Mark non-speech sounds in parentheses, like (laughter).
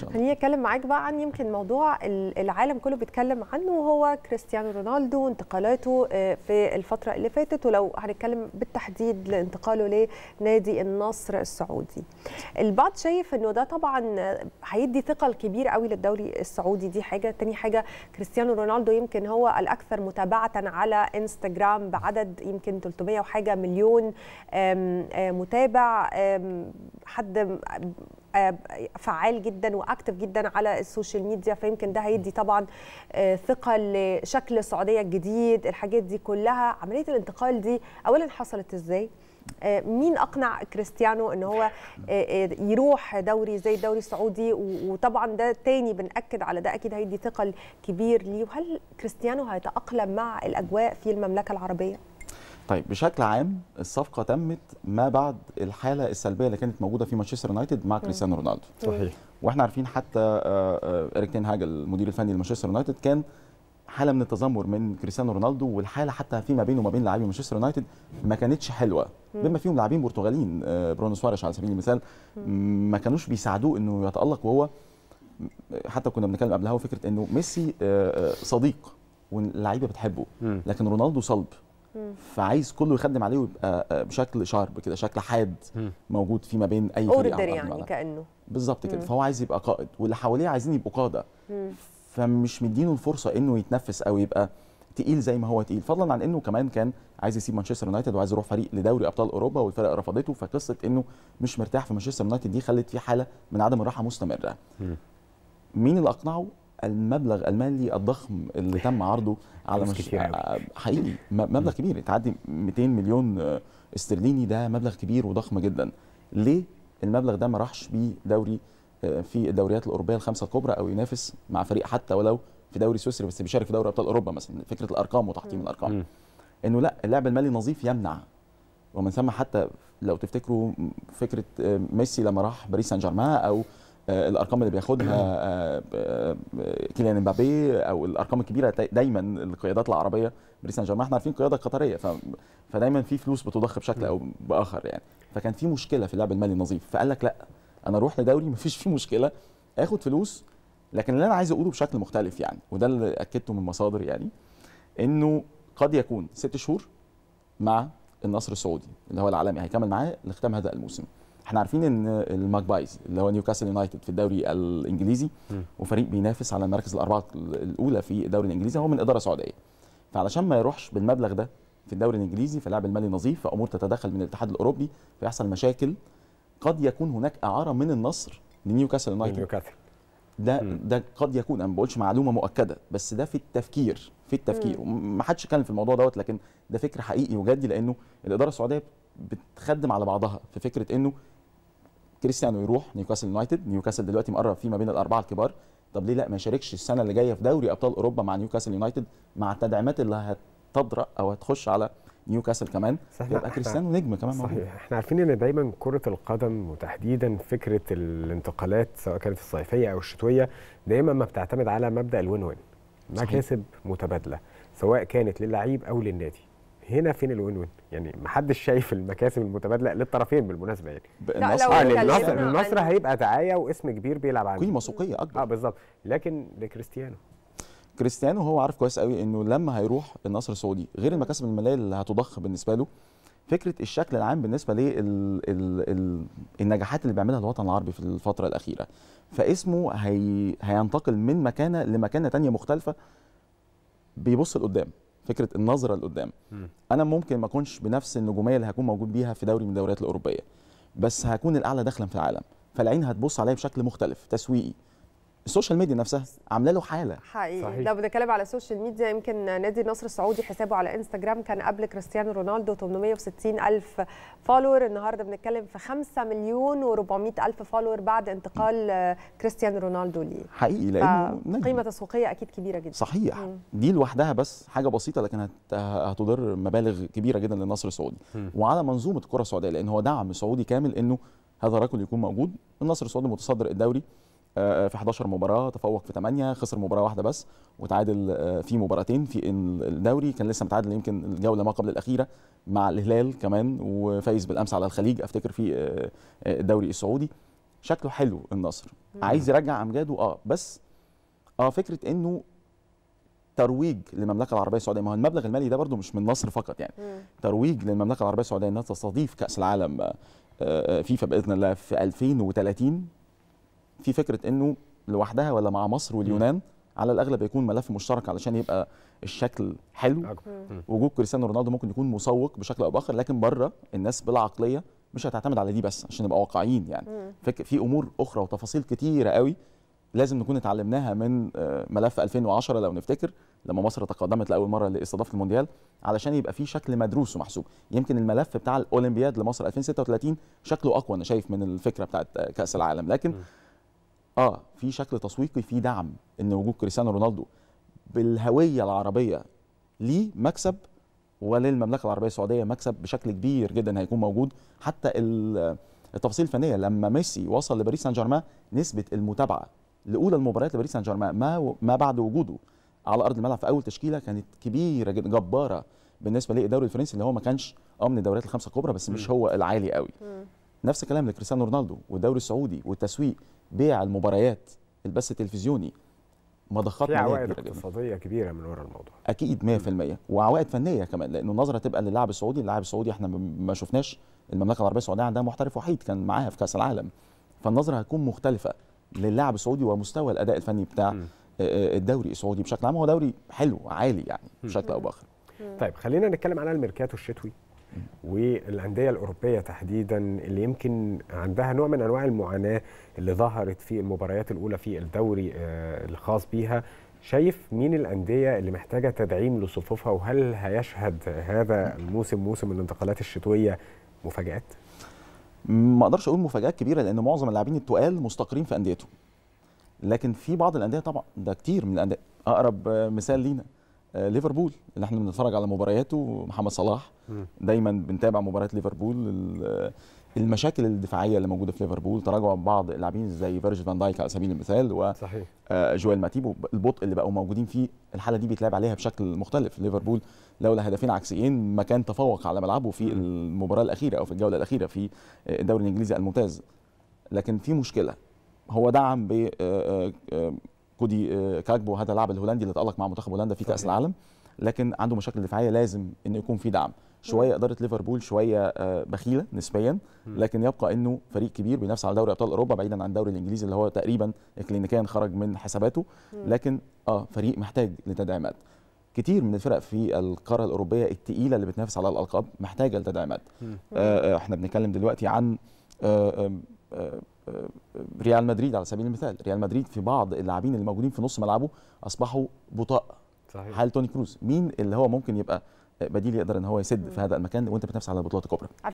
شاء الله خليني اتكلم معاك بقى عن يمكن موضوع العالم كله بيتكلم عنه وهو كريستيانو رونالدو وانتقالاته آه، في الفتره اللي فاتت ولو هنتكلم بالتحديد لانتقاله لنادي النصر السعودي البعض شايف انه ده طبعا هيدي ثقل كبير قوي للدوري السعودي دي حاجه تاني حاجه كريستيانو رونالدو يمكن هو الاكثر متابعه على انستغرام بعدد يمكن 300 وحاجه مليون آه، متابع حد آه، فعال جدا واكتف جدا على السوشيال ميديا فيمكن ده هيدي طبعا آه، ثقه لشكل السعوديه الجديد الحاجات دي كلها عمليه الانتقال دي اولا حصلت ازاي آه، مين اقنع كريستيانو ان هو يروح دوري زي الدوري السعودي وطبعا ده تاني بناكد على ده اكيد هيدي ثقل كبير ليه وهل كريستيانو هيتاقلم مع الاجواء في المملكه العربيه طيب بشكل عام الصفقه تمت ما بعد الحاله السلبيه اللي كانت موجوده في مانشستر يونايتد مع كريستيانو رونالدو صحيح واحنا عارفين حتى اريك آه، آه، تين هاج المدير الفني لمانشستر يونايتد كان حاله من التذمر من كريستيانو رونالدو والحاله حتى فيما بينه وما بين لاعبي مانشستر يونايتد ما كانتش حلوه بما فيهم لاعبين برتغاليين آه، برونو سواريش على سبيل المثال ما كانوش بيساعدوه انه يتالق وهو حتى كنا بنتكلم قبلها فكره انه ميسي صديق واللعيبه بتحبه لكن رونالدو صلب فعايز كله يخدم عليه ويبقى آه، آه، بشكل شارب كده شكل حاد موجود فيما بين اي فريق اوردر يعني كانه بالظبط كده فهو عايز يبقى قائد واللي حواليه عايزين يبقوا قاده فمش مدينه الفرصه انه يتنفس او يبقى تقيل زي ما هو تقيل فضلا عن انه كمان كان عايز يسيب مانشستر يونايتد وعايز يروح فريق لدوري ابطال اوروبا والفرق رفضته فقصه انه مش مرتاح في مانشستر يونايتد دي خلت فيه حاله من عدم الراحه مستمره مين اللي اقنعه المبلغ المالي الضخم اللي (laughs) تم عرضه على مش كتير آه، حقيقي مبلغ كبير يتعدي 200 مليون آه، استرليني ده مبلغ كبير وضخم جدا ليه المبلغ ده ما راحش بيه دوري آه، في الدوريات الاوروبيه الخمسه الكبرى او ينافس مع فريق حتى ولو في دوري سويسري بس بيشارك في دوري ابطال اوروبا مثلا فكره الارقام وتحطيم الارقام انه لا اللعب المالي نظيف يمنع ومن ثم حتى لو تفتكروا فكره ميسي لما راح باريس سان جيرمان او آه، الارقام اللي بياخدها آه، آه، كيليان امبابي او الارقام الكبيره دايما القيادات العربيه باريس سان جيرمان احنا عارفين قياده قطريه فدايما في فلوس بتضخ بشكل او باخر يعني فكان في مشكله في اللعب المالي النظيف فقال لك لا انا اروح لدوري (laughs) مفيش فيه مشكله اخد فلوس لكن اللي انا عايز اقوله بشكل مختلف يعني وده اللي اكدته من مصادر يعني انه قد يكون ست شهور مع النصر السعودي اللي هو العالمي هيكمل معاه لختام هذا الموسم احنا عارفين ان الماكبايز اللي هو نيوكاسل يونايتد في الدوري الانجليزي وفريق بينافس على المراكز الاربعه الاولى في الدوري الانجليزي هو من اداره سعوديه فعلشان ما يروحش بالمبلغ ده في الدوري الانجليزي فاللاعب المالي نظيف فامور تتدخل من الاتحاد الاوروبي فيحصل مشاكل قد يكون هناك اعاره من النصر لنيوكاسل يونايتد ده ده قد يكون انا ما بقولش معلومه مؤكده بس ده في التفكير في التفكير وما حدش اتكلم في الموضوع دوت لكن ده فكر حقيقي وجدي لانه الاداره السعوديه بتخدم على بعضها في فكره انه كريستيانو يروح نيوكاسل يونايتد نيوكاسل دلوقتي مقرب فيه ما بين الاربعه الكبار طب ليه لا ما يشاركش السنه اللي جايه في دوري ابطال اوروبا مع نيوكاسل يونايتد مع التدعيمات اللي هتضرا او هتخش على نيوكاسل كمان يبقى كريستيانو نجم كمان صحيح موجود. احنا عارفين ان دايما كره القدم وتحديدا فكره الانتقالات سواء كانت الصيفيه او الشتويه دايما ما بتعتمد على مبدا الوين وين مكاسب متبادله سواء كانت للعيب او للنادي هنا فين الوين وين يعني ما حدش شايف المكاسب المتبادله للطرفين بالمناسبه يعني النصر اه للنصر النصر هيبقى دعايه واسم كبير بيلعب عنده قيمه سوقيه اكبر اه بالظبط لكن لكريستيانو كريستيانو هو عارف كويس قوي انه لما هيروح النصر السعودي غير المكاسب الماليه اللي هتضخ بالنسبه له فكره الشكل العام بالنسبه للنجاحات اللي بيعملها الوطن العربي في الفتره الاخيره فاسمه هي هينتقل من مكانه لمكانه تانية مختلفه بيبص لقدام فكره النظره لقدام انا ممكن ما اكونش بنفس النجوميه اللي هكون موجود بيها في دوري من الدوريات الاوروبيه بس هكون الاعلى دخلا في العالم فالعين هتبص عليا بشكل مختلف تسويقي السوشيال ميديا نفسها عامله له حاله حقيقي صحيح. لو بنتكلم على السوشيال ميديا يمكن نادي النصر السعودي حسابه على انستجرام كان قبل كريستيانو رونالدو 860 الف فولور النهارده بنتكلم في 5 مليون و400 الف فولور بعد انتقال آه، كريستيانو رونالدو ليه حقيقي لانه قيمه تسويقيه اكيد كبيره جدا صحيح م. دي لوحدها بس حاجه بسيطه لكن هتضر مبالغ كبيره جدا للنصر السعودي م. وعلى منظومه الكره السعوديه لان هو دعم سعودي كامل انه هذا الرجل يكون موجود النصر السعودي متصدر الدوري آه، آه، في 11 مباراه تفوق في 8 خسر مباراه واحده بس وتعادل آه، في مباراتين في الدوري كان لسه متعادل يمكن الجوله ما قبل الاخيره مع الهلال كمان وفايز بالامس على الخليج افتكر في الدوري السعودي شكله حلو النصر عايز يرجع امجاده اه بس اه فكره انه ترويج للمملكه العربيه السعوديه ما هو المبلغ المالي ده برده مش من النصر فقط يعني مم. ترويج للمملكه العربيه السعوديه انها تستضيف كاس العالم فيفا باذن الله في 2030 في فكره انه لوحدها ولا مع مصر واليونان على الاغلب يكون ملف مشترك علشان يبقى الشكل حلو وجود كريستيانو رونالدو ممكن يكون مسوق بشكل او باخر لكن بره الناس بالعقليه مش هتعتمد على دي بس عشان نبقى واقعيين يعني في امور اخرى وتفاصيل كتيره قوي لازم نكون اتعلمناها من آه، ملف 2010 لو نفتكر لما مصر تقدمت لاول مره لاستضافه المونديال علشان يبقى فيه شكل مدروس ومحسوب يمكن الملف بتاع الاولمبياد لمصر 2036 شكله اقوى انا شايف من الفكره بتاعت آه، كاس العالم لكن م. اه في شكل تسويقي في دعم ان وجود كريستيانو رونالدو بالهويه العربيه ليه مكسب وللمملكه العربيه السعوديه مكسب بشكل كبير جدا هيكون موجود حتى التفاصيل الفنيه لما ميسي وصل لباريس سان جيرمان نسبه المتابعه لاولى المباريات لباريس سان جيرمان ما ما بعد وجوده على ارض الملعب في اول تشكيله كانت كبيره جدا جباره بالنسبه للدوري الفرنسي اللي هو ما كانش اه من الدوريات الخمسه الكبرى بس مش هو العالي قوي نفس الكلام لكريستيانو رونالدو والدوري السعودي والتسويق بيع المباريات البث التلفزيوني مضخات في عوائد اقتصاديه كبيره من ورا الموضوع اكيد 100% وعوائد فنيه كمان لانه النظره تبقى للاعب السعودي اللاعب السعودي احنا ما شفناش المملكه العربيه السعوديه عندها محترف وحيد كان معاها في كاس العالم فالنظره هتكون مختلفه للاعب السعودي ومستوى الاداء الفني بتاع م. آه، آه، الدوري السعودي بشكل عام هو دوري حلو عالي يعني بشكل او باخر طيب خلينا نتكلم عن الميركاتو الشتوي والانديه الاوروبيه تحديدا اللي يمكن عندها نوع من انواع المعاناه اللي ظهرت في المباريات الاولى في الدوري آه، الخاص بيها شايف مين الانديه اللي محتاجه تدعيم لصفوفها وهل هيشهد هذا الموسم موسم الانتقالات الشتويه مفاجات؟ ما اقدرش اقول مفاجات كبيره لان معظم اللاعبين التقال مستقرين في انديتهم لكن في بعض الانديه طبعا ده كتير من الانديه اقرب مثال لينا آه، ليفربول اللي احنا بنتفرج على مبارياته محمد صلاح دايما بنتابع مباريات ليفربول المشاكل الدفاعيه اللي موجوده في ليفربول تراجع بعض اللاعبين زي فيرجيل فان دايك على سبيل المثال و صحيح آه، ماتيب البطء اللي بقوا موجودين فيه الحاله دي بيتلعب عليها بشكل مختلف ليفربول لولا هدفين عكسيين ما كان تفوق على ملعبه في المباراه الاخيره او في الجوله الاخيره في آه، الدوري الانجليزي الممتاز لكن في مشكله هو دعم ب كودي آه، كاجبو هذا اللاعب الهولندي اللي تالق مع منتخب هولندا في كاس العالم لكن عنده مشاكل دفاعيه لازم ان يكون في دعم شويه اداره ليفربول شويه آه، بخيله نسبيا لكن يبقى انه فريق كبير بينافس على دوري ابطال اوروبا بعيدا عن الدوري الانجليزي اللي هو تقريبا كلينيكيا خرج من حساباته لكن اه فريق محتاج لتدعيمات كتير من الفرق في القاره الاوروبيه الثقيله اللي بتنافس على الالقاب محتاجه لتدعيمات آه،, آه احنا بنتكلم دلوقتي عن آه آه ريال مدريد على سبيل المثال ريال مدريد في بعض اللاعبين اللي موجودين في نص ملعبه اصبحوا بطاء صحيح حال توني كروز مين اللي هو ممكن يبقى بديل يقدر ان هو يسد في هذا المكان وانت بتنافس على البطولات الكبرى